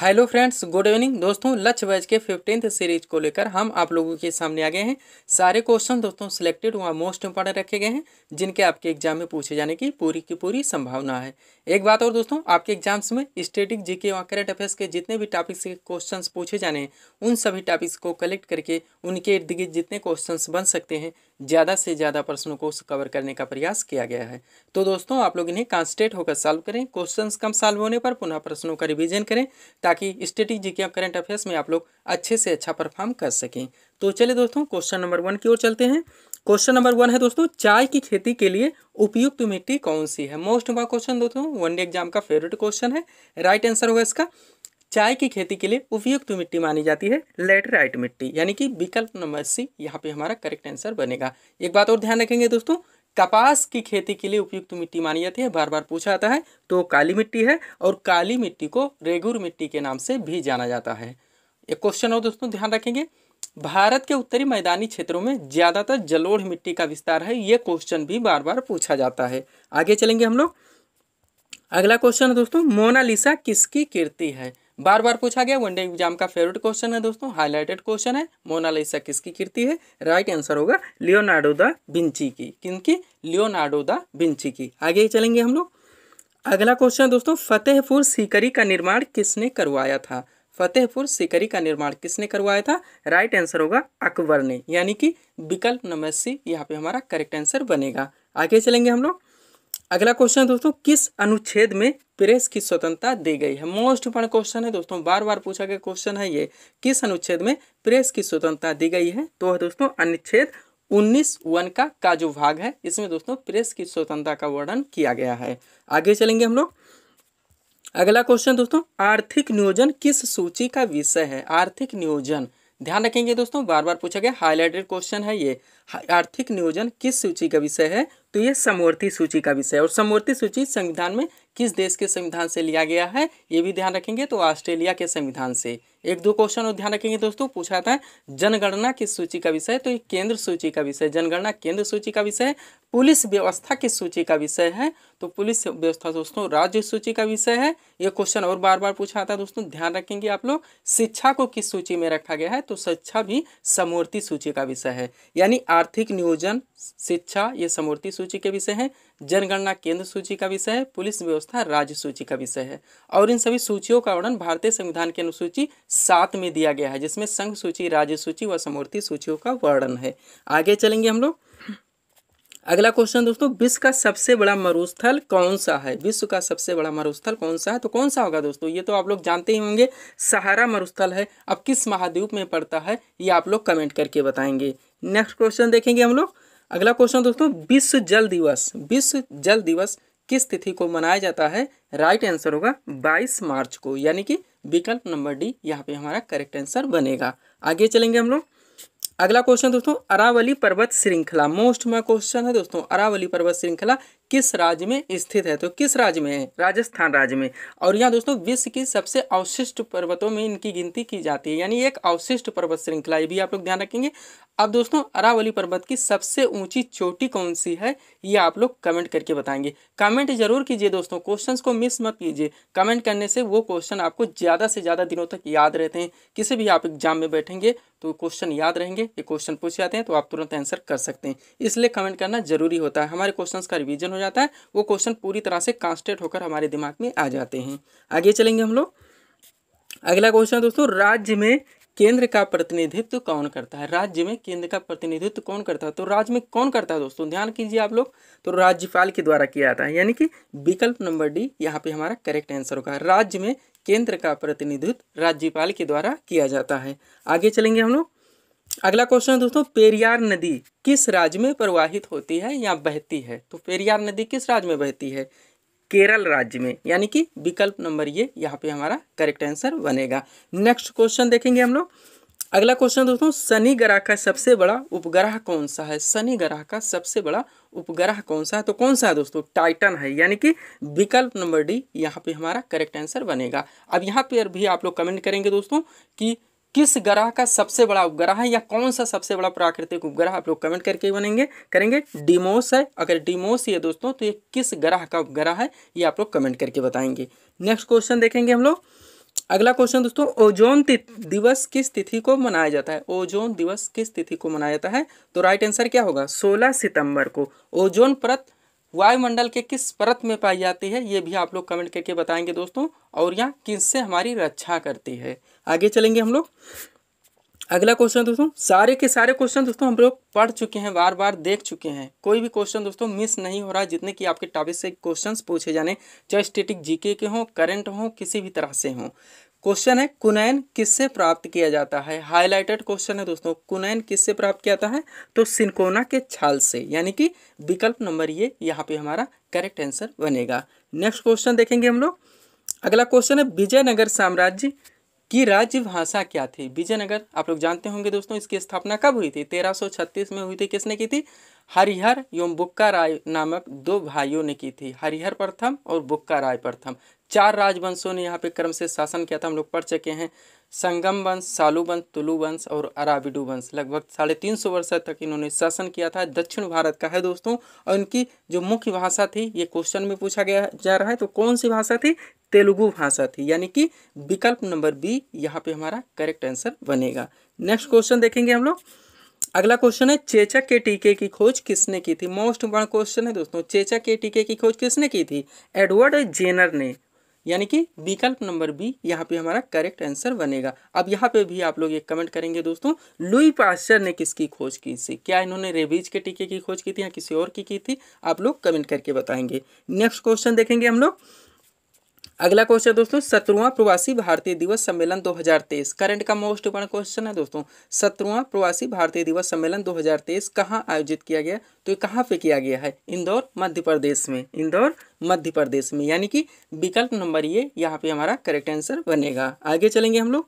hello friends good evening दोस्तों लक्ष्य वैज के फिफ्टींथ सीरीज को लेकर हम आप लोगों के सामने आ गए हैं सारे क्वेश्चन दोस्तों सिलेक्टेड हुआ मोस्ट इंपॉर्टेंट रखे गए हैं जिनके आपके एग्जाम में पूछे जाने की पूरी की पूरी संभावना है एक बात और दोस्तों आपके एग्जाम्स में स्टेटिक जी के और करंट अफेयर्स के जितने भी टॉपिक्स के क्वेश्चन पूछे जाने हैं उन सभी टॉपिक्स को कलेक्ट करके उनके इर्द गिर्द जितने क्वेश्चन बन सकते हैं ज़्यादा से ज़्यादा प्रश्नों को कवर करने का प्रयास किया गया है तो दोस्तों आप लोग इन्हें कांस्टेट होकर सॉल्व करें क्वेश्चंस कम सॉल्व होने पर पुनः प्रश्नों का रिवीजन करें ताकि स्टेटिक जी के करंट अफेयर्स में आप लोग अच्छे से अच्छा परफॉर्म कर सकें तो चलिए दोस्तों क्वेश्चन नंबर वन की ओर चलते हैं क्वेश्चन नंबर वन है दोस्तों चाय की खेती के लिए उपयुक्त मिट्टी कौन सी है मोस्ट इंपॉर्टेंट क्वेश्चन दोस्तों वनडे एग्जाम का फेवरेट क्वेश्चन है राइट आंसर होगा इसका चाय की खेती के लिए उपयुक्त मिट्टी मानी जाती है लेटराइट मिट्टी यानी कि विकल्प नंबर सी यहाँ पे हमारा करेक्ट आंसर बनेगा एक बात और ध्यान रखेंगे दोस्तों कपास की खेती के लिए उपयुक्त मिट्टी मानी जाती है बार बार पूछा जाता है तो काली मिट्टी है और काली मिट्टी को रेगुर मिट्टी के नाम से भी जाना जाता है एक क्वेश्चन और दोस्तों ध्यान रखेंगे भारत के उत्तरी मैदानी क्षेत्रों में ज़्यादातर जलोढ़ मिट्टी का विस्तार है ये क्वेश्चन भी बार बार पूछा जाता है आगे चलेंगे हम लोग अगला क्वेश्चन है दोस्तों मोनालिसा किसकी कीर्ति है बार बार पूछा गया वनडे एग्जाम का फेवरेट क्वेश्चन है दोस्तों हाईलाइटेड क्वेश्चन है मोनालिसा किसकी कृति है राइट आंसर होगा लियोनार्डो द बिंची की किनकी लियोनार्डो द बिंची की आगे ही चलेंगे हम लोग अगला क्वेश्चन दोस्तों फतेहपुर सीकरी का निर्माण किसने करवाया था फतेहपुर सीकरी का निर्माण किसने करवाया था राइट आंसर होगा अकबर ने यानी कि विकल्प नंबर सी यहाँ पे हमारा करेक्ट आंसर बनेगा आगे चलेंगे हम लोग अगला क्वेश्चन दोस्तों किस अनुच्छेद में प्रेस की स्वतंत्रता दी गई है मोस्ट इंपॉर्टेंट क्वेश्चन है दोस्तों बार बार पूछा गया क्वेश्चन है ये किस अनुच्छेद में प्रेस की स्वतंत्रता दी गई है तो दोस्तों अनुच्छेद उन्नीस वन का का जो भाग है इसमें दोस्तों प्रेस की स्वतंत्रता का वर्णन किया गया है आगे चलेंगे हम लोग अगला क्वेश्चन दोस्तों आर्थिक नियोजन किस सूची का विषय है आर्थिक नियोजन ध्यान रखेंगे दोस्तों बार बार पूछा गया हाईलाइटेड क्वेश्चन है ये आर्थिक नियोजन किस सूची का विषय है तो ये समवर्ती सूची का विषय है और समवर्ती सूची संविधान में किस देश के संविधान से लिया गया है ये भी ध्यान रखेंगे तो ऑस्ट्रेलिया के संविधान से एक दो क्वेश्चन और ध्यान रखेंगे दोस्तों पूछा जाता है जनगणना किस सूची का विषय तो ये केंद्र सूची का विषय जनगणना केंद्र सूची का विषय पुलिस व्यवस्था किस सूची का विषय है तो पुलिस व्यवस्था दोस्तों राज्य सूची का विषय है ये क्वेश्चन और बार बार पूछा जाता है दोस्तों ध्यान रखेंगे आप लोग शिक्षा को किस सूची में रखा गया है तो शिक्षा भी समूर्ति सूची का विषय है यानी आर्थिक नियोजन शिक्षा ये समूर्ति सूची सूची के विषय है जनगणना केंद्र सूची का विषय है पुलिस व्यवस्था राज्य सूची का विषय है और इन सभी सूचियों का वर्णन भारतीय संविधान के अनुसूची सात में दिया गया है जिसमें संघ सूची राज्य सूची व समूर्ति सूचियों का वर्णन है आगे चलेंगे हम लोग अगला क्वेश्चन दोस्तों विश्व का सबसे बड़ा मरुस्थल कौन सा है विश्व का सबसे बड़ा मरुस्थल कौन सा है तो कौन सा होगा दोस्तों ये तो आप लोग जानते ही होंगे सहारा मरुस्थल है अब किस महाद्वीप में पड़ता है ये आप लोग कमेंट करके बताएंगे नेक्स्ट क्वेश्चन देखेंगे हम लोग अगला क्वेश्चन दोस्तों विश्व जल दिवस विश्व जल दिवस किस तिथि को मनाया जाता है राइट आंसर होगा 22 मार्च को यानी कि विकल्प नंबर डी यहाँ पे हमारा करेक्ट आंसर बनेगा आगे चलेंगे हम लोग अगला क्वेश्चन दोस्तों अरावली पर्वत श्रृंखला मोस्ट में क्वेश्चन है दोस्तों अरावली पर्वत श्रृंखला किस राज्य में स्थित है तो किस राज्य में है राजस्थान राज्य में और यहाँ दोस्तों विश्व की सबसे अवशिष्ट पर्वतों में इनकी गिनती की जाती है यानी एक अवशिष्ट पर्वत श्रृंखला ये भी आप लोग ध्यान रखेंगे अब दोस्तों अरावली पर्वत की सबसे ऊंची चोटी कौन सी है ये आप लोग कमेंट करके बताएंगे कमेंट जरूर कीजिए दोस्तों क्वेश्चन को मिस मत कीजिए कमेंट करने से वो क्वेश्चन आपको ज़्यादा से ज़्यादा दिनों तक याद रहते हैं किसी भी आप एग्जाम में बैठेंगे तो क्वेश्चन याद रहेंगे ये क्वेश्चन पूछ जाते हैं तो आप तुरंत आंसर कर सकते हैं इसलिए कमेंट करना जरूरी होता है हमारे क्वेश्चन का रिविजन हो जाता है वो क्वेश्चन पूरी तरह से कांस्टेंट होकर हमारे दिमाग में आ जाते हैं आगे चलेंगे हम लोग अगला क्वेश्चन दोस्तों राज्य में केंद्र का प्रतिनिधित्व कौन करता है राज्य में केंद्र का प्रतिनिधित्व कौन करता है तो राज्य में कौन करता है दोस्तों ध्यान कीजिए आप लोग तो राज्यपाल के द्वारा किया जाता है यानी कि विकल्प नंबर डी यहाँ पे हमारा करेक्ट आंसर होगा राज्य में केंद्र का प्रतिनिधित्व राज्यपाल के द्वारा किया जाता है आगे चलेंगे हम लोग अगला क्वेश्चन है दोस्तों पेरियार नदी किस राज्य में प्रवाहित होती है या बहती है तो पेरियार नदी किस राज्य में बहती है केरल राज्य में यानी कि विकल्प नंबर ये यहाँ पे हमारा करेक्ट आंसर बनेगा नेक्स्ट क्वेश्चन देखेंगे हम लोग अगला क्वेश्चन दोस्तों शनि ग्रह का सबसे बड़ा उपग्रह कौन सा है शनि ग्रह का सबसे बड़ा उपग्रह कौन सा है तो कौन सा है दोस्तों टाइटन है यानी कि विकल्प नंबर डी यहाँ पे हमारा करेक्ट आंसर बनेगा अब यहाँ पे भी आप लोग कमेंट करेंगे दोस्तों कि किस ग्रह का सबसे बड़ा उपग्रह है या कौन सा सबसे बड़ा प्राकृतिक उपग्रह आप लोग कमेंट करके बनेंगे करेंगे डिमोस है अगर डिमोस ये दोस्तों तो ये किस ग्रह का उपग्रह है ये आप लोग कमेंट करके बताएंगे नेक्स्ट क्वेश्चन देखेंगे हम लोग अगला क्वेश्चन दोस्तों ओजोन दिवस किस तिथि को मनाया जाता है ओजोन दिवस किस तिथि को मनाया जाता है तो राइट आंसर क्या होगा 16 सितंबर को ओजोन परत वायुमंडल के किस परत में पाई जाती है ये भी आप लोग कमेंट करके बताएंगे दोस्तों और यहाँ किससे हमारी रक्षा करती है आगे चलेंगे हम लोग अगला क्वेश्चन दोस्तों सारे के सारे क्वेश्चन दोस्तों हम लोग पढ़ चुके हैं बार बार देख चुके हैं कोई भी क्वेश्चन दोस्तों मिस नहीं हो रहा जितने कि आपके टॉपिक से क्वेश्चंस पूछे जाने चाहे स्टेटिक जीके के हों करंट हों किसी भी तरह से हों क्वेश्चन है कुनैन किससे प्राप्त किया जाता है हाईलाइटेड क्वेश्चन है दोस्तों कुनैन किससे प्राप्त किया जाता है तो सिंकोना के छाल से यानी कि विकल्प नंबर ये यहाँ पे हमारा करेक्ट आंसर बनेगा नेक्स्ट क्वेश्चन देखेंगे हम लोग अगला क्वेश्चन है विजयनगर साम्राज्य की राज्य भाषा क्या थी विजयनगर आप लोग जानते होंगे दोस्तों इसकी स्थापना कब हुई थी तेरह में हुई थी किसने की थी हरिहर एवं बुक्का राय नामक दो भाइयों ने की थी हरिहर प्रथम और बुक्का राय प्रथम चार राजवंशों ने यहाँ पे क्रम से शासन किया था हम लोग पढ़ चुके हैं संगम वंश सालू वंश तुलु वंश और अराबिडू वंश लगभग साढ़े तीन सौ वर्ष तक इन्होंने शासन किया था दक्षिण भारत का है दोस्तों और इनकी जो मुख्य भाषा थी ये क्वेश्चन में पूछा गया जा रहा है तो कौन सी भाषा थी तेलुगु भाषा थी यानी कि विकल्प नंबर बी यहाँ पे हमारा करेक्ट आंसर बनेगा नेक्स्ट क्वेश्चन देखेंगे हम लोग अगला क्वेश्चन है चेचक के टीके की खोज किसने की थी मोस्ट इंपॉर्टेंट क्वेश्चन है दोस्तों चेचक के टीके की खोज किसने की थी एडवर्ड जेनर ने यानी कि विकल्प नंबर बी यहाँ पे हमारा करेक्ट आंसर बनेगा अब यहाँ पे भी आप लोग एक कमेंट करेंगे दोस्तों लुई पास्टर ने किसकी खोज की थी क्या इन्होंने रेबीज के टीके की खोज की थी या किसी और की की थी आप लोग कमेंट करके बताएंगे नेक्स्ट क्वेश्चन देखेंगे हम लोग अगला क्वेश्चन दोस्तों सत्रवा प्रवासी भारतीय दिवस सम्मेलन 2023 करंट का मोस्ट इंपॉर्टेंट क्वेश्चन है दोस्तों सत्रवा प्रवासी भारतीय दिवस सम्मेलन 2023 कहाँ आयोजित किया गया तो ये कहाँ पे किया गया है इंदौर मध्य प्रदेश में इंदौर मध्य प्रदेश में यानी कि विकल्प नंबर ये यहाँ पे हमारा करेक्ट आंसर बनेगा आगे चलेंगे हम लोग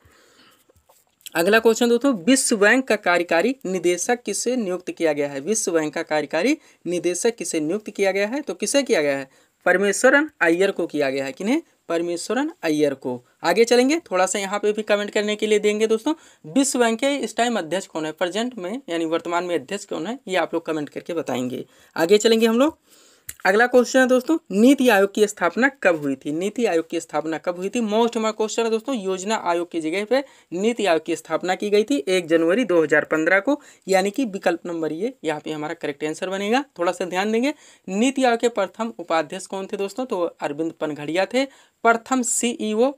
अगला क्वेश्चन दोस्तों विश्व बैंक का कार्यकारी निदेशक किसे नियुक्त किया गया है विश्व बैंक का कार्यकारी निदेशक किसे नियुक्त किया गया है तो किसे किया गया है परमेश्वरन अय्यर को किया गया है नहीं परमेश्वरन अय्यर को आगे चलेंगे थोड़ा सा यहाँ पे भी कमेंट करने के लिए देंगे दोस्तों विश्व बैंक के इस टाइम अध्यक्ष कौन है प्रेजेंट में यानी वर्तमान में अध्यक्ष कौन है ये आप लोग कमेंट करके बताएंगे आगे चलेंगे हम लोग अगला क्वेश्चन है दोस्तों नीति आयोग की स्थापना कब हुई थी नीति आयोग की स्थापना कब हुई थी मोस्ट हमारा क्वेश्चन है दोस्तों योजना आयोग की जगह पे नीति आयोग की स्थापना की गई थी एक जनवरी 2015 को यानी कि विकल्प नंबर ये यहाँ पे हमारा करेक्ट आंसर बनेगा थोड़ा सा ध्यान देंगे नीति आयोग के प्रथम उपाध्यक्ष कौन थे दोस्तों तो अरविंद पनघड़िया थे प्रथम CEO e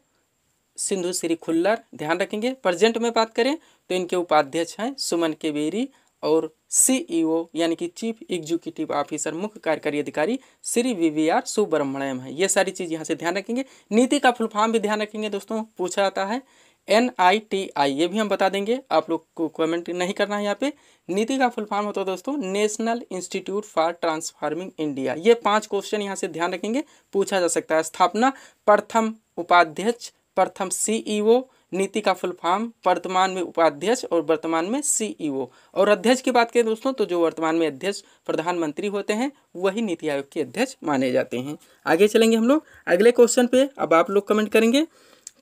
Sindhushree Khullar ध्यान रखेंगे प्रजेंट में बात करें तो इनके उपाध्यक्ष हैं सुमन केवेरी और सीईओ e यानी कि चीफ एग्जीक्यूटिव ऑफिसर मुख्य कार्यकारी अधिकारी Shri V V R Subrahmanyam है ये सारी चीज़ यहाँ से ध्यान रखेंगे नीति का फुल फॉर्म भी ध्यान रखेंगे दोस्तों पूछा जाता है एन आई टी आई ये भी हम बता देंगे आप लोग को कमेंट नहीं करना है यहाँ पे नीति का फुल फॉर्म होता है दोस्तों national institute for transforming India ये पांच क्वेश्चन यहाँ से ध्यान रखेंगे पूछा जा सकता है स्थापना प्रथम उपाध्यक्ष प्रथम सीईओ नीति का फुल फॉर्म वर्तमान में उपाध्यक्ष और वर्तमान में सीईओ e और अध्यक्ष की बात करें दोस्तों तो जो वर्तमान में अध्यक्ष प्रधानमंत्री होते हैं वही नीति आयोग के अध्यक्ष माने जाते हैं आगे चलेंगे हम लोग अगले क्वेश्चन पे अब आप लोग कमेंट करेंगे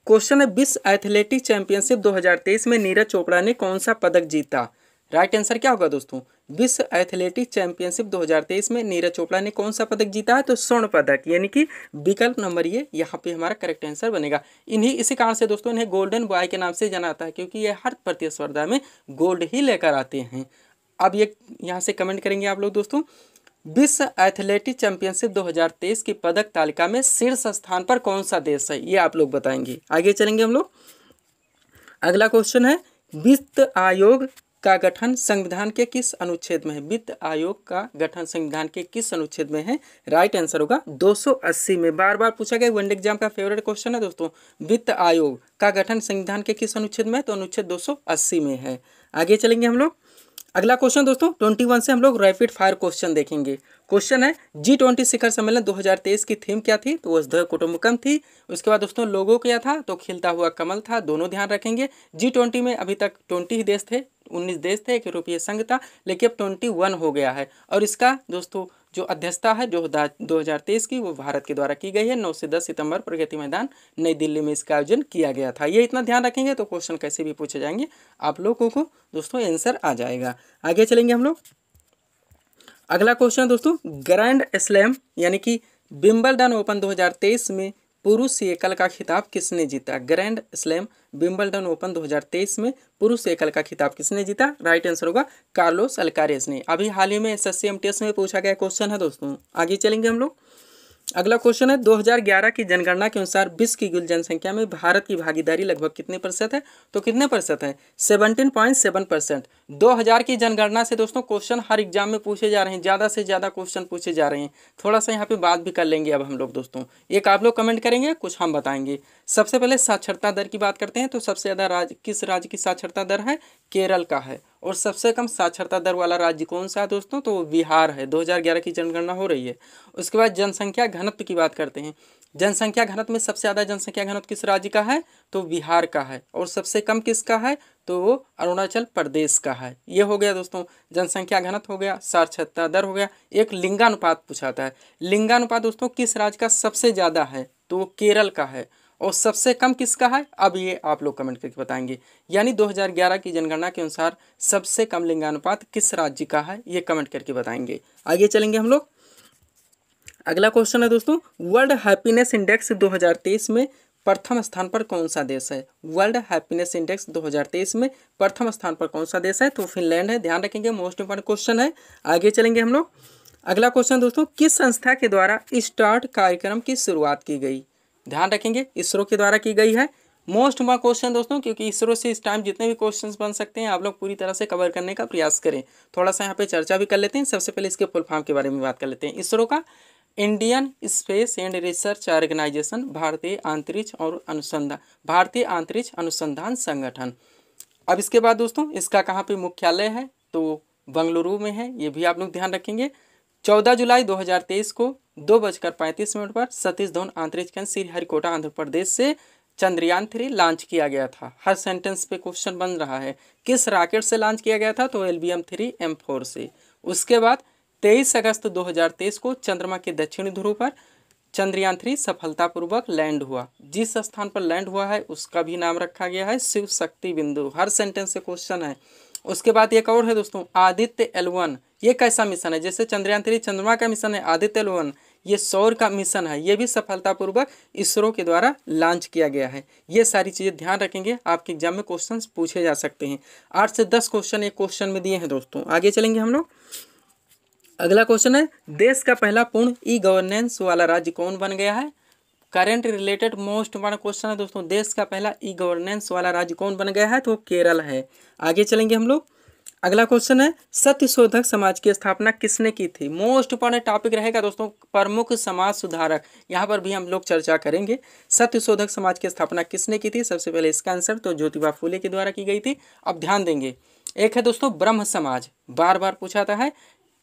क्वेश्चन है विश्व एथलेटिक चैंपियनशिप दो में नीरज चोपड़ा ने कौन सा पदक जीता राइट आंसर क्या होगा दोस्तों विश्व एथलेटिक चैंपियनशिप 2023 में नीरज चोपड़ा ने कौन सा पदक जीता है तो स्वर्ण पदक यानी कि विकल्प नंबर ये यहाँ पे हमारा करेक्ट आंसर बनेगा इन्हीं इसी कारण से दोस्तों इन्हें गोल्डन बॉय के नाम से जाना आता है क्योंकि ये हर प्रतिस्पर्धा में गोल्ड ही लेकर आते हैं अब ये यहाँ से कमेंट करेंगे आप लोग दोस्तों विश्व एथलेटिक चैंपियनशिप 2023 की पदक तालिका में शीर्ष स्थान पर कौन सा देश है ये आप लोग बताएंगे आगे चलेंगे हम लोग अगला क्वेश्चन है वित्त आयोग का गठन संविधान के किस अनुच्छेद में है वित्त आयोग का गठन संविधान के किस अनुच्छेद में है राइट आंसर होगा 280 में बार बार पूछा गया वन एग्जाम का फेवरेट क्वेश्चन है दोस्तों वित्त आयोग का गठन संविधान के किस अनुच्छेद में तो अनुच्छेद 280 में है आगे चलेंगे हम लोग अगला क्वेश्चन दोस्तों ट्वेंटी से हम लोग रैपिड फायर क्वेश्चन देखेंगे क्वेश्चन है जी ट्वेंटी शिखर सम्मेलन 2023 की थीम क्या थी तो वसुधैव कुटुम्बकम थी उसके बाद दोस्तों लोगों क्या था तो खिलता हुआ कमल था दोनों ध्यान रखेंगे जी ट्वेंटी में अभी तक ट्वेंटी ही देश थे उन्नीस देश थे एक यूरोपीय संघ था लेकिन अब ट्वेंटी वन हो गया है और इसका दोस्तों जो अध्यक्षता है जो 2023 की वो भारत के द्वारा की गई है 9 से 10 सितंबर प्रगति मैदान नई दिल्ली में इसका आयोजन किया गया था ये इतना ध्यान रखेंगे तो क्वेश्चन कैसे भी पूछे जाएंगे आप लोगों को दोस्तों आंसर आ जाएगा आगे चलेंगे हम लोग अगला क्वेश्चन दोस्तों ग्रैंड स्लैम यानी कि बिम्बलडन ओपन 2023 में पुरुष एकल का खिताब किसने जीता ग्रैंड स्लैम बिम्बलडन ओपन 2023 में पुरुष एकल का खिताब किसने जीता राइट आंसर होगा कार्लोस अलकारेज ने अभी हाल ही में एस एस में पूछा गया क्वेश्चन है दोस्तों आगे चलेंगे हम लोग अगला क्वेश्चन है 2011 की जनगणना के अनुसार विश्व की कुल जनसंख्या में भारत की भागीदारी लगभग कितने प्रतिशत है तो कितने प्रतिशत है 17.7 परसेंट दो की जनगणना से दोस्तों क्वेश्चन हर एग्जाम में पूछे जा रहे हैं ज़्यादा से ज़्यादा क्वेश्चन पूछे जा रहे हैं थोड़ा सा यहाँ पे बात भी कर लेंगे अब हम लोग दोस्तों एक आप लोग कमेंट करेंगे कुछ हम बताएंगे सबसे पहले साक्षरता दर की बात करते हैं तो सबसे ज़्यादा राज्य किस राज्य की साक्षरता दर है केरल का है और सबसे कम साक्षरता दर वाला राज्य कौन सा है दोस्तों तो बिहार है 2011 की जनगणना हो रही है उसके बाद जनसंख्या घनत्व की बात करते हैं जनसंख्या घनत्व में सबसे ज़्यादा जनसंख्या घनत्व किस राज्य का है तो बिहार का है और सबसे कम किसका है तो वो अरुणाचल प्रदेश का है ये हो गया दोस्तों जनसंख्या घनत्व हो गया साक्षरता दर हो गया एक लिंगानुपात पूछाता है लिंगानुपात दोस्तों किस राज्य का सबसे ज़्यादा है तो वो केरल का है और सबसे कम किसका है अब ये आप लोग कमेंट करके बताएंगे यानी 2011 की जनगणना के अनुसार सबसे कम लिंगानुपात किस राज्य का है ये कमेंट करके बताएंगे आगे चलेंगे हम लोग अगला क्वेश्चन है दोस्तों वर्ल्ड हैप्पीनेस इंडेक्स 2023 में प्रथम स्थान पर कौन सा देश है वर्ल्ड हैप्पीनेस इंडेक्स 2023 में प्रथम स्थान पर कौन सा देश है तो फिनलैंड है ध्यान रखेंगे मोस्ट इंपॉर्टेंट क्वेश्चन है आगे चलेंगे हम लोग अगला क्वेश्चन दोस्तों किस संस्था के द्वारा स्टार्ट कार्यक्रम की शुरुआत की गई ध्यान रखेंगे इसरो के द्वारा की गई है मोस्ट मा क्वेश्चन दोस्तों क्योंकि इसरो से इस टाइम जितने भी क्वेश्चंस बन सकते हैं आप लोग पूरी तरह से कवर करने का प्रयास करें थोड़ा सा यहाँ पे चर्चा भी कर लेते हैं सबसे पहले इसके फुल फॉर्म के बारे में बात कर लेते हैं इसरो का Indian space and research organisation भारतीय अंतरिक्ष और अनुसंधान भारतीय अंतरिक्ष अनुसंधान संगठन अब इसके बाद दोस्तों इसका कहाँ पर मुख्यालय है तो बंगलुरु में है ये भी आप लोग ध्यान रखेंगे चौदह जुलाई 2023 को दो बजकर पैंतीस मिनट पर सतीश धवन अंतरिक्ष केंद्र श्रीहरिकोटा आंध्र प्रदेश से चंद्रयान थ्री लॉन्च किया गया था हर सेंटेंस पे क्वेश्चन बन रहा है किस रॉकेट से लॉन्च किया गया था तो L V M three M four से उसके बाद तेईस अगस्त 2023 को चंद्रमा के दक्षिणी ध्रुव पर चंद्रयान थ्री सफलतापूर्वक लैंड हुआ जिस स्थान पर लैंड हुआ है उसका भी नाम रखा गया है शिव शक्ति बिंदु हर सेंटेंस से क्वेश्चन है उसके बाद एक और है दोस्तों आदित्य एलवन ये कैसा मिशन है जैसे चंद्रयान थ्री चंद्रमा का मिशन है आदित्य लोवन ये सौर का मिशन है ये भी सफलतापूर्वक इसरो के द्वारा लॉन्च किया गया है ये सारी चीज़ें ध्यान रखेंगे आपके एग्जाम में क्वेश्चन पूछे जा सकते हैं आठ से दस क्वेश्चन एक क्वेश्चन में दिए हैं दोस्तों आगे चलेंगे हम लोग अगला क्वेश्चन है देश का पहला पूर्ण ई गवर्नेंस वाला राज्य कौन बन गया है current related most important question है दोस्तों देश का पहला ई गवर्नेंस वाला राज्य कौन बन गया है तो केरल है आगे चलेंगे हम लोग अगला क्वेश्चन है सत्य शोधक समाज की स्थापना किसने की थी मोस्ट इंपॉर्टेंट टॉपिक रहेगा दोस्तों प्रमुख समाज सुधारक यहाँ पर भी हम लोग चर्चा करेंगे सत्य शोधक समाज की स्थापना किसने की थी सबसे पहले इसका आंसर तो ज्योतिबा फूले के द्वारा की गई थी अब ध्यान देंगे एक है दोस्तों ब्रह्म समाज बार बार पूछा था है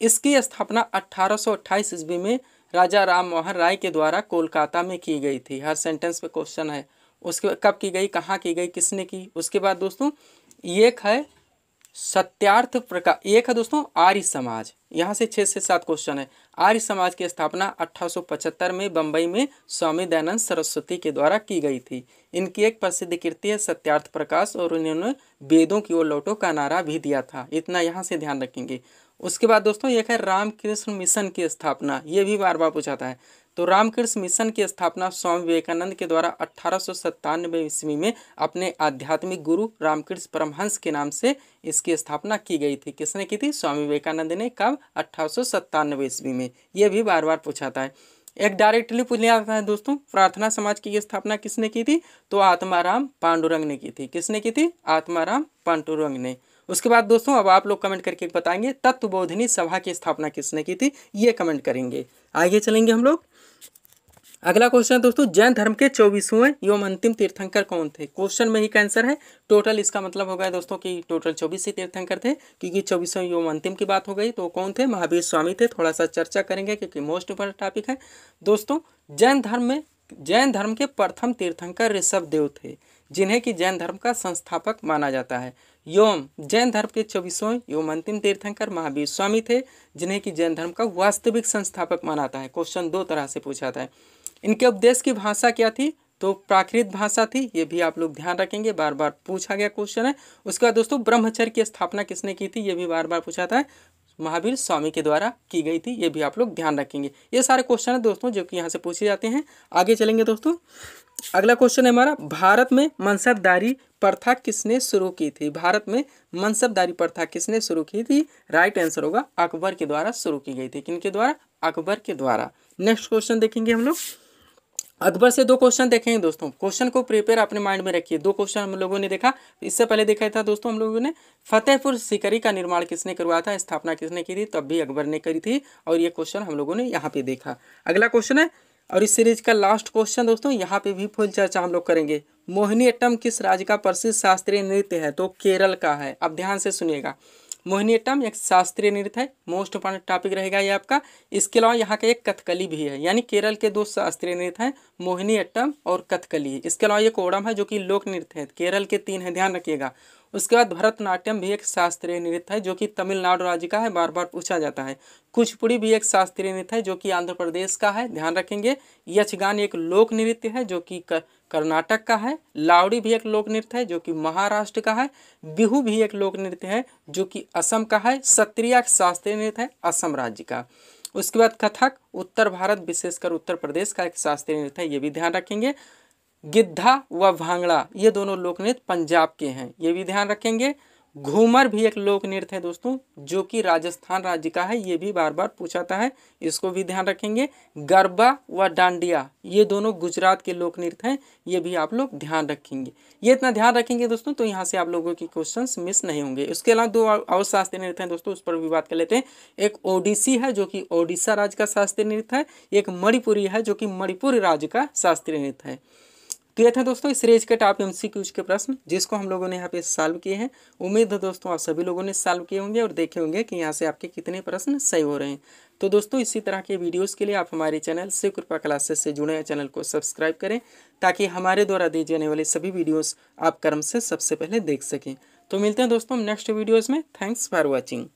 इसकी स्थापना अट्ठारह ईस्वी में राजा राम मोहन राय के द्वारा कोलकाता में की गई थी हर सेंटेंस पे क्वेश्चन है उसके कब की गई कहाँ की गई किसने की उसके बाद दोस्तों एक है सत्यार्थ प्रकाश एक है दोस्तों आर्य समाज यहाँ से छः से सात क्वेश्चन है आर्य समाज की स्थापना 1875 में बम्बई में स्वामी दयानंद सरस्वती के द्वारा की गई थी इनकी एक प्रसिद्ध कृति है सत्यार्थ प्रकाश और उन्होंने वेदों की ओर लौटो का नारा भी दिया था इतना यहाँ से ध्यान रखेंगे उसके बाद दोस्तों एक है रामकृष्ण मिशन की स्थापना ये भी बार बार पूछाता है तो रामकृष्ण मिशन की स्थापना स्वामी विवेकानंद के द्वारा अठारह ईस्वी में अपने आध्यात्मिक गुरु रामकृष्ण परमहंस के नाम से इसकी स्थापना की गई थी किसने की थी स्वामी विवेकानंद ने कब अठारह ईस्वी में ये भी बार बार पूछा था एक डायरेक्टली पूछ लिया जाता है दोस्तों प्रार्थना समाज की स्थापना किसने की थी तो आत्माराम पांडुरंग ने की थी किसने की थी आत्माराम पांडुरंग ने उसके बाद दोस्तों अब आप लोग कमेंट करके बताएंगे तत्वबोधिनी सभा की स्थापना किसने की थी ये कमेंट करेंगे आगे चलेंगे हम लोग अगला क्वेश्चन दोस्तों जैन धर्म के चौबीसवें एवं अंतिम तीर्थंकर कौन थे क्वेश्चन में ही का आंसर है टोटल इसका मतलब हो गया दोस्तों कि टोटल चौबीस ही तीर्थंकर थे क्योंकि चौबीसवें एवं अंतिम की बात हो गई तो कौन थे महावीर स्वामी थे थोड़ा सा चर्चा करेंगे क्योंकि मोस्ट इंपॉर्टेंट टॉपिक है दोस्तों जैन धर्म में जैन धर्म के प्रथम तीर्थंकर ऋषभ देव थे जिन्हें कि जैन धर्म का संस्थापक माना जाता है योम जैन धर्म के चौबीसों योम अंतिम तीर्थंकर महावीर स्वामी थे जिन्हें कि जैन धर्म का वास्तविक संस्थापक माना जाता है क्वेश्चन दो तरह से पूछा था है इनके उपदेश की भाषा क्या थी तो प्राकृत भाषा थी ये भी आप लोग ध्यान रखेंगे बार बार पूछा गया क्वेश्चन है उसके बाद दोस्तों ब्रह्मचर्य की स्थापना किसने की थी ये भी बार बार पूछा था महावीर स्वामी के द्वारा की गई थी ये भी आप लोग ध्यान रखेंगे ये सारे क्वेश्चन है दोस्तों जो कि यहाँ से पूछे जाते हैं आगे चलेंगे दोस्तों अगला क्वेश्चन है हमारा भारत में मनसबदारी प्रथा किसने शुरू की थी भारत में मनसबदारी प्रथा किसने शुरू की थी राइट आंसर होगा अकबर के द्वारा शुरू की गई थी किनके द्वारा अकबर के द्वारा नेक्स्ट क्वेश्चन देखेंगे हम लोग अकबर से दो क्वेश्चन देखेंगे दोस्तों क्वेश्चन को प्रिपेयर अपने माइंड में रखिए दो क्वेश्चन हम लोगों ने देखा इससे पहले देखा था दोस्तों हम लोगों ने फतेहपुर सिकरी का निर्माण किसने करवाया था स्थापना किसने की थी तब भी अकबर ने करी थी और ये क्वेश्चन हम लोगों ने यहाँ पे देखा अगला क्वेश्चन है और इस सीरीज का लास्ट क्वेश्चन दोस्तों यहाँ पे भी फुल चर्चा हम लोग करेंगे मोहिनी अट्टम किस राज्य का प्रसिद्ध शास्त्रीय नृत्य है तो केरल का है अब ध्यान से सुनिएगा मोहिनीअट्टम एक शास्त्रीय नृत्य है मोस्ट इंपॉर्टेंट टॉपिक रहेगा ये आपका इसके अलावा यहाँ का एक कथकली भी है यानी केरल के दो शास्त्रीय नृत्य हैं मोहिनीअट्टम और कथकली इसके अलावा एक ओडम है जो कि लोक नृत्य है केरल के तीन है ध्यान रखिएगा उसके बाद भरतनाट्यम भी एक शास्त्रीय नृत्य है जो कि तमिलनाडु राज्य का है बार बार पूछा जाता है कुचपुड़ी भी एक शास्त्रीय नृत्य है जो कि आंध्र प्रदेश का है ध्यान रखेंगे यक्षगान एक लोक नृत्य है जो कि कर्नाटक का है लावड़ी भी एक लोक नृत्य है जो कि महाराष्ट्र का है बिहू भी एक लोक नृत्य है जो कि असम का है सत्रिया शास्त्रीय नृत्य है असम राज्य का उसके बाद कथक उत्तर भारत विशेषकर उत्तर प्रदेश का एक शास्त्रीय नृत्य है ये भी ध्यान रखेंगे गिद्धा व भांगड़ा ये दोनों लोक नृत्य पंजाब के हैं ये भी ध्यान रखेंगे घूमर भी एक लोक नृत्य है दोस्तों जो कि राजस्थान राज्य का है ये भी बार बार पूछाता है इसको भी ध्यान रखेंगे गरबा व डांडिया ये दोनों गुजरात के लोक नृत्य हैं ये भी आप लोग ध्यान रखेंगे ये इतना ध्यान रखेंगे दोस्तों तो यहाँ से आप लोगों के क्वेश्चन मिस नहीं होंगे इसके अलावा दो और शास्त्रीय नृत्य हैं दोस्तों उस पर भी बात कर लेते हैं एक ओडिसी है जो कि ओडिशा राज्य का शास्त्रीय नृत्य है एक मणिपुरी है जो कि मणिपुर राज्य का शास्त्रीय नृत्य है तो ये था दोस्तों इस रेज के टॉप एम के प्रश्न जिसको हम लोगों ने यहाँ पे सॉल्व किए हैं उम्मीद है दोस्तों आप सभी लोगों ने सॉल्व किए होंगे और देखे होंगे कि यहाँ से आपके कितने प्रश्न सही हो रहे हैं तो दोस्तों इसी तरह के वीडियोस के लिए आप हमारे चैनल से कृपा क्लासेस से जुड़े चैनल को सब्सक्राइब करें ताकि हमारे द्वारा दिए जाने वाले सभी वीडियोज़ आप कर्म से सबसे पहले देख सकें तो मिलते हैं दोस्तों नेक्स्ट वीडियोज़ में थैंक्स फॉर वॉचिंग